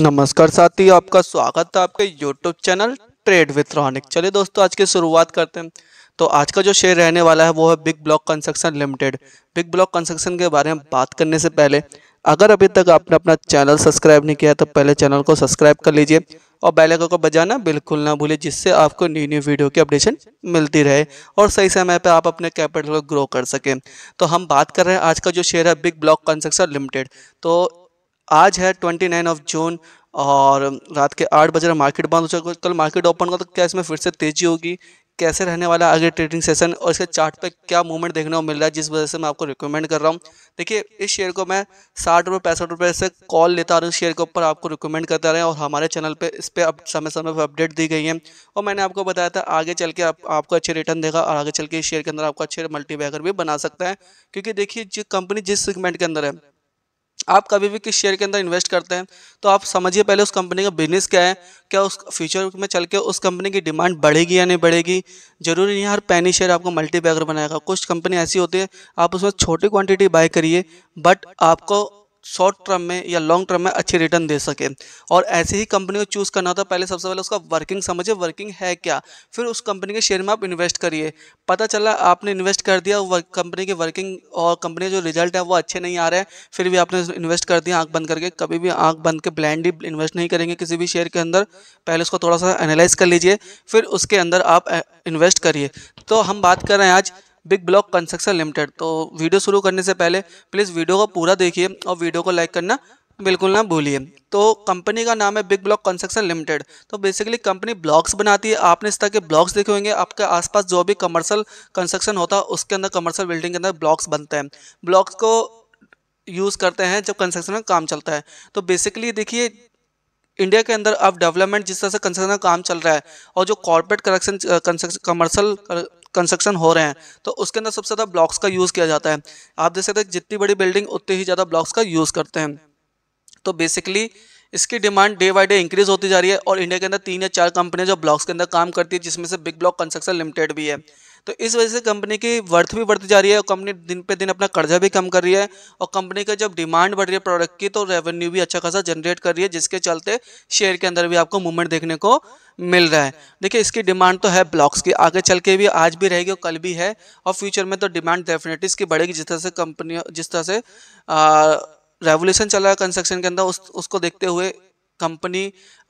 नमस्कार साथी आपका स्वागत है आपके YouTube channel trade with Ronik चलिए दोस्तों आज की शुरुआत करते हैं तो आज का जो शेयर रहने वाला है वो है big block construction limited big block construction के बारे में बात करने से पहले अगर अभी तक आपने अपना चैनल सब्सक्राइब नहीं किया तो पहले चैनल को सब्सक्राइब कर लीजिए और बेल को बजाना बिल्कुल ना भूलिए जिससे आपको न्यू न्यू वीडियो की अपडेशन मिलती रहे और सही समय पर आप अपने कैपिटल को ग्रो कर सकें तो हम बात कर रहे हैं आज का जो शेयर है बिग ब्लॉक कंस्ट्रक्शन लिमिटेड तो आज है ट्वेंटी नाइन ऑफ जून और रात के आठ बजे मार्केट बंद हो चुका कल मार्केट ओपन होगा तो क्या इसमें फिर से तेज़ी होगी कैसे रहने वाला आगे ट्रेडिंग सेशन और इसके चार्ट पे क्या मूवमेंट देखने को मिल रहा है जिस वजह से मैं आपको रिकमेंड कर रहा हूँ देखिए इस शेयर को मैं साठ रुपये पैंसठ रुपये से कॉल लेता रहा हूँ शेयर के ऊपर आपको रिकमेंड करता रहे और हमारे चैनल पे इस पर अब समय समय पर अपडेट दी गई है और मैंने आपको बताया था आगे चल के आप, आपको अच्छे रिटर्न देगा और आगे चल के इस शेयर के अंदर आपको अच्छे मल्टीबैगर भी बना सकता है क्योंकि देखिए जो कंपनी जिस सेगमेंट के अंदर है आप कभी भी किस शेयर के अंदर इन्वेस्ट करते हैं तो आप समझिए पहले उस कंपनी का बिजनेस क्या है क्या उस फ्यूचर में चल के उस कंपनी की डिमांड बढ़ेगी या नहीं बढ़ेगी जरूरी नहीं हर पैनी शेयर आपको मल्टी बैगर बनाएगा कुछ कंपनी ऐसी होती है आप उसमें छोटी क्वांटिटी बाय करिए बट आपको शॉर्ट टर्म में या लॉन्ग टर्म में अच्छे रिटर्न दे सके और ऐसी ही कंपनी को चूज़ करना होता तो है पहले सबसे पहले उसका वर्किंग समझिए वर्किंग है क्या फिर उस कंपनी के शेयर में आप इन्वेस्ट करिए पता चला आपने इन्वेस्ट कर दिया कंपनी की वर्किंग और कंपनी जो रिजल्ट है वो अच्छे नहीं आ रहे हैं फिर भी आपने इन्वेस्ट कर दिया आँख बंद करके कभी भी आँख बंद के ब्लैंडली इन्वेस्ट नहीं करेंगे किसी भी शेयर के अंदर पहले उसको थोड़ा सा एनालाइज कर लीजिए फिर उसके अंदर आप इन्वेस्ट करिए तो हम बात कर रहे हैं आज बिग ब्लॉक कंस्ट्रक्शन लिमिटेड तो वीडियो शुरू करने से पहले प्लीज़ वीडियो को पूरा देखिए और वीडियो को लाइक करना बिल्कुल ना भूलिए तो कंपनी का नाम है बिग ब्लॉक कंस्ट्रक्शन लिमिटेड तो बेसिकली कंपनी ब्लॉक्स बनाती है आपने इस तरह के ब्लॉक्स देखे होंगे आपके आसपास जो भी कमर्शियल कंस्ट्रक्शन होता है उसके अंदर कमर्शियल बिल्डिंग के अंदर ब्लॉक्स बनते हैं ब्लॉक्स को यूज़ करते हैं जब कंस्ट्रक्शन का काम चलता है तो बेसिकली देखिए इंडिया के अंदर अब डेवलपमेंट जिस तरह से कंस्ट्रक्शन का काम चल रहा है और जो कॉर्पोरेट कंस्ट्रक्शन कमर्शियल कंस्ट्रक्शन हो रहे हैं तो उसके अंदर सबसे ज़्यादा ब्लॉक्स का यूज़ किया जाता है आप देख सकते हैं जितनी बड़ी बिल्डिंग उतनी ही ज़्यादा ब्लॉक्स का यूज़ करते हैं तो बेसिकली इसकी demand day by day increase होती जा रही है और इंडिया के अंदर तीन या चार कंपनियां जो ब्लॉक्स के अंदर काम करती है जिसमें से बिग ब्लॉक कंस्ट्रक्शन लिमिटेड भी है तो इस वजह से कंपनी की वर्थ भी बढ़ती जा रही है और कंपनी दिन पे दिन अपना कर्जा भी कम कर रही है और कंपनी का जब डिमांड बढ़ रही है प्रोडक्ट की तो रेवेन्यू भी अच्छा खासा जनरेट कर रही है जिसके चलते शेयर के अंदर भी आपको मूवमेंट देखने को मिल रहा है देखिए इसकी डिमांड तो है ब्लॉक्स की आगे चल के भी आज भी रहेगी और कल भी है और फ्यूचर में तो डिमांड डेफिनेटली इसकी बढ़ेगी जिस तरह से कंपनी जिस तरह से आ, रेवोल्यूशन चल रहा है कंस्ट्रक्शन के अंदर उस उसको देखते हुए कंपनी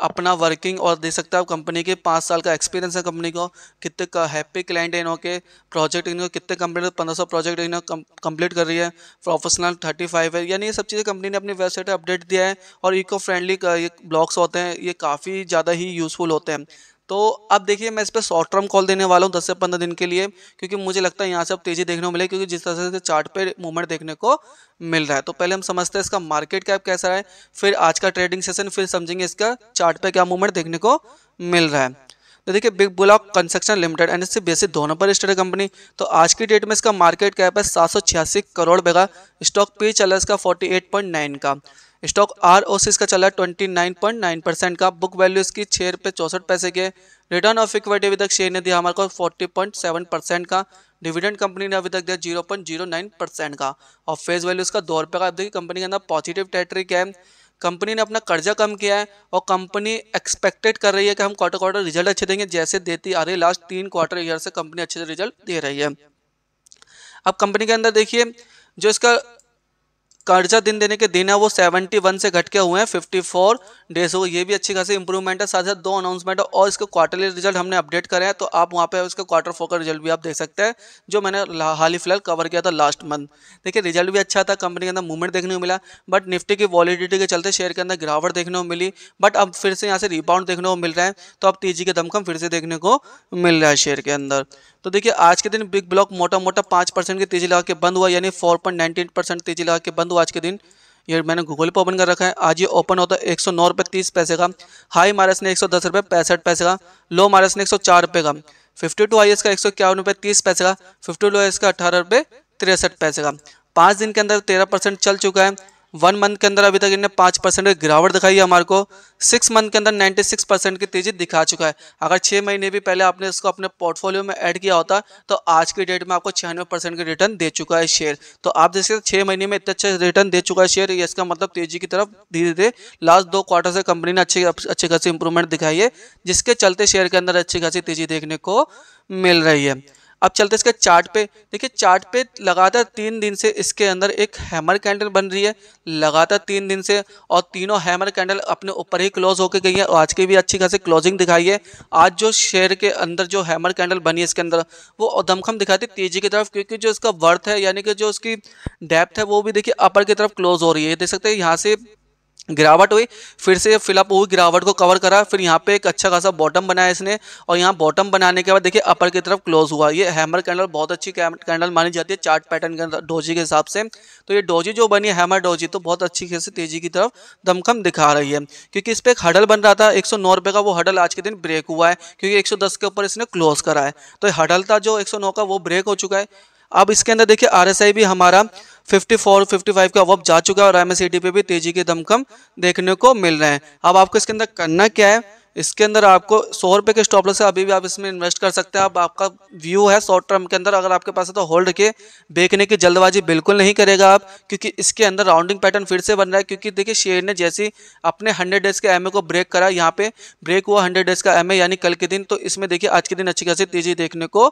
अपना वर्किंग और दे सकता है कंपनी के पाँच साल का एक्सपीरियंस है कंपनी को कितने का हैप्पी क्लाइंट है इन्हों के प्रोजेक्ट इनको कितने कंप्लीट पंद्रह सौ प्रोजेक्ट इन्हों कंप्लीट कर रही है प्रोफेशनल थर्टी फाइव है यानी ये सब चीज़ें कंपनी ने अपनी वेबसाइट पर अपडेट दिया है और इको फ्रेंडली ये ब्लॉग्स होते हैं ये काफ़ी ज़्यादा ही यूज़फुल होते हैं तो अब देखिए मैं इस पर शॉर्ट टर्म कॉल देने वाला हूँ दस से पंद्रह दिन के लिए क्योंकि मुझे लगता है यहाँ से अब तेजी देखने को मिले क्योंकि जिस तरह से चार्ट पे मूवमेंट देखने को मिल रहा है तो पहले हम समझते हैं इसका मार्केट कैप कैसा है फिर आज का ट्रेडिंग सेशन फिर समझेंगे इसका चार्ट पे क्या मूवमेंट देखने को मिल रहा है तो देखिए big block construction limited N S basic दोनों पर स्टेड कंपनी तो आज की डेट में इसका मार्केट कैप है सात करोड़ बेगा स्टॉक पे चला इसका फोर्टी का स्टॉक आर ओ सी इसका चला है twenty nine point nine percent का बुक वैल्यू इसकी छः रुपये चौंसठ पैसे के रिटर्न ऑफ इक्विटी अभी तक शेयर ने दिया हमारे को फोर्टी पॉइंट सेवन परसेंट का डिविडेंड कंपनी ने अभी तक दिया zero point zero nine percent का और फेस वैल्यू इसका दो रुपये का अब देखिए कंपनी के अंदर पॉजिटिव टेरिटरी है कंपनी ने अपना कर्जा कम किया है और कंपनी एक्सपेक्टेड कर रही है कि हम क्वार्टर क्वार्टर रिजल्ट अच्छे देंगे जैसे देती आ रही है लास्ट तीन क्वार्टर ईयर से कंपनी अच्छे से रिजल्ट दे रही है अब कंपनी के अंदर देखिए जो इसका कर्जा दिन देने के दिन है वो 71 से घट के हुए हैं 54 डेज हो ये भी अच्छी खासी इंप्रूवमेंट है साथ साथ दो अनाउंसमेंट है और इसके क्वार्टरली रिजल्ट हमने अपडेट करे हैं तो आप वहाँ पे उसके क्वार्टर फोर का रिजल्ट भी आप देख सकते हैं जो मैंने हाल ही फिलहाल कवर किया था लास्ट मंथ देखिए रिजल्ट भी अच्छा था कंपनी के अंदर मूवमेंट देखने को मिला बट निफ्टी की वॉलिडिटी के चलते शेयर के अंदर गिरावट देखने को मिली बट अब फिर से यहाँ से रिबाउंड देखने को मिल रहा है तो अब तेजी के दमकम फिर से देखने को मिल रहा है शेयर के अंदर तो देखिए आज के दिन बिग ब्लॉक मोटा मोटा पाँच परसेंट की तेजी लगा के बंद हुआ यानी four point ninety eight percent तेजी लगा के बंद हुआ आज के दिन ये मैंने गूगल पर ओपन कर रखा है आज ये ओपन होता है एक सौ नौ रुपये तीस पैसे का हाई मारस ने एक सौ दस रुपये पैंसठ पैसे का लो मारस ने एक सौ चार रुपये का फिफ्टी टू आई एस का एक सौ इक्यावन रुपये तीस पैसे का फिफ्टी टू आई एस का अठारह रुपये तिरसठ पैसे का पाँच दिन के अंदर तेरह परसेंट चल चुका है वन मंथ के अंदर अभी तक इन्हें पाँच परसेंट की गिरावट दिखाई है हमारे को सिक्स मंथ के अंदर नाइन्टी सिक्स परसेंट की तेजी दिखा चुका है अगर छः महीने भी पहले आपने इसको अपने पोर्टफोलियो में ऐड किया होता तो आज की डेट में आपको छियानवे परसेंट का रिटर्न दे चुका है शेयर तो आप जैसे छः महीने में इतने अच्छे रिटर्न दे चुका है शेयर इसका मतलब तेजी की तरफ धीरे धीरे लास्ट दो क्वार्टर से कंपनी ने अच्छी अच्छी खासी इंप्रूवमेंट दिखाई है जिसके चलते शेयर के अंदर अच्छी खासी तेजी देखने को मिल रही है अब चलते इसके चार्ट पे देखिए चार्ट पे लगातार तीन दिन से इसके अंदर एक हैमर कैंडल बन रही है लगातार तीन दिन से और तीनों हैमर कैंडल अपने ऊपर ही क्लोज होकर गई है और आज की भी अच्छी खासी क्लोजिंग दिखाई है आज जो शेयर के अंदर जो हैमर कैंडल बनी है इसके अंदर वो दमखम दिखाती है तेजी की तरफ क्योंकि जो इसका वर्थ है यानी कि जो उसकी डेप्थ है वो भी देखिए अपर की तरफ क्लोज हो रही है देख सकते हैं यहाँ से गिरावट हुई फिर से फिलअप हुई गिरावट को कवर करा फिर यहाँ पे एक अच्छा खासा बॉटम बनाया इसने और यहाँ बॉटम बनाने के बाद देखिए अपर की तरफ क्लोज हुआ ये हैमर कैंडल बहुत अच्छी कैंडल मानी जाती है चार्ट पैटर्न के डोजी के हिसाब से तो ये डोजी जो बनी है हैमर डोजी तो बहुत अच्छी से तेजी की तरफ दमखम दिखा रही है क्योंकि इस पर एक हडल बन रहा था एक रुपए का वो हडल आज के दिन ब्रेक हुआ है क्योंकि एक के ऊपर इसने क्लोज करा है तो हडल था जो एक का वो ब्रेक हो चुका है अब इसके अंदर देखिए आर भी हमारा 54 55 के अब जा चुका है और एमएससीडी पे भी तेजी के दमकम देखने को मिल रहे हैं अब आपको इसके अंदर करना क्या है इसके अंदर आपको सौ रुपये के स्टॉप लॉस है अभी भी आप इसमें इन्वेस्ट कर सकते हैं आप आपका व्यू है शॉर्ट टर्म के अंदर अगर आपके पास है तो होल्ड के बेचने की जल्दबाजी बिल्कुल नहीं करेगा आप क्योंकि इसके अंदर राउंडिंग पैटर्न फिर से बन रहा है क्योंकि देखिए शेयर ने जैसे अपने हंड्रेड डेज के एम को ब्रेक करा यहाँ पे ब्रेक हुआ हंड्रेड डेज का एम यानी कल के दिन तो इसमें देखिए आज के दिन अच्छी खासी तेजी देखने को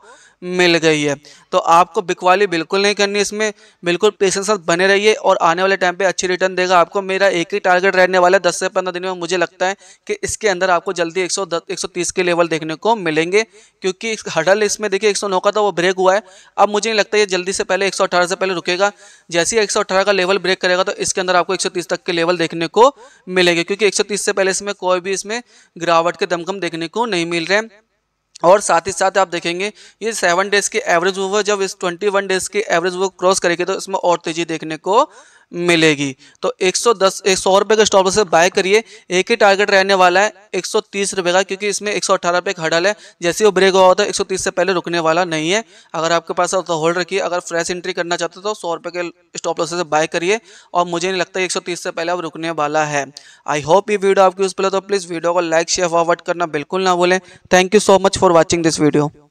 मिल गई है तो आपको बिकवाली बिल्कुल नहीं करनी इसमें बिल्कुल पेशेंस बने रहिए और आने वाले टाइम पर अच्छी रिटर्न देगा आपको मेरा एक ही टारगेट रहने वाला है दस से पंद्रह दिन में मुझे लगता है कि इसके अंदर आपको जल्दी 110 130 के लेवल देखने को मिलेंगे क्योंकि हडल इसमें देखिए 109 का था तो वो ब्रेक हुआ है अब मुझे नहीं लगता ये जल्दी से पहले 118 से पहले रुकेगा जैसे ही 118 का लेवल ब्रेक करेगा तो इसके अंदर आपको 130 तक के लेवल देखने को मिलेंगे क्योंकि 130 से पहले इसमें कोई भी इसमें गिरावट के दमकम देखने को नहीं मिल रहे हैं और साथ ही साथ आप देखेंगे ये सेवन डेज़ के एवरेज मूव जब इस ट्वेंटी डेज़ के एवरेज मूव क्रॉस करेगी तो इसमें और तेज़ी देखने को मिलेगी तो 110 एक सौ रुपये का स्टॉप लॉस से बाय करिए एक ही टारगेट रहने वाला है एक सौ रुपये का क्योंकि इसमें एक सौ रुपये का हडल है जैसे वो ब्रेक हुआ होता है 130 से पहले रुकने वाला नहीं है अगर आपके पास तो होल्ड रखिए अगर फ्रेश एंट्री करना चाहते हो तो सौ रुपये के स्टॉप लॉस से बाय करिए और मुझे नहीं लगता एक से पहले अब रुकने वाला है आई होप ये वीडियो आपकी उस पर तो प्लीज़ वीडियो को लाइक शेयर फॉरवर्ड करना बिल्कुल ना भूलें thank you so much for watching this video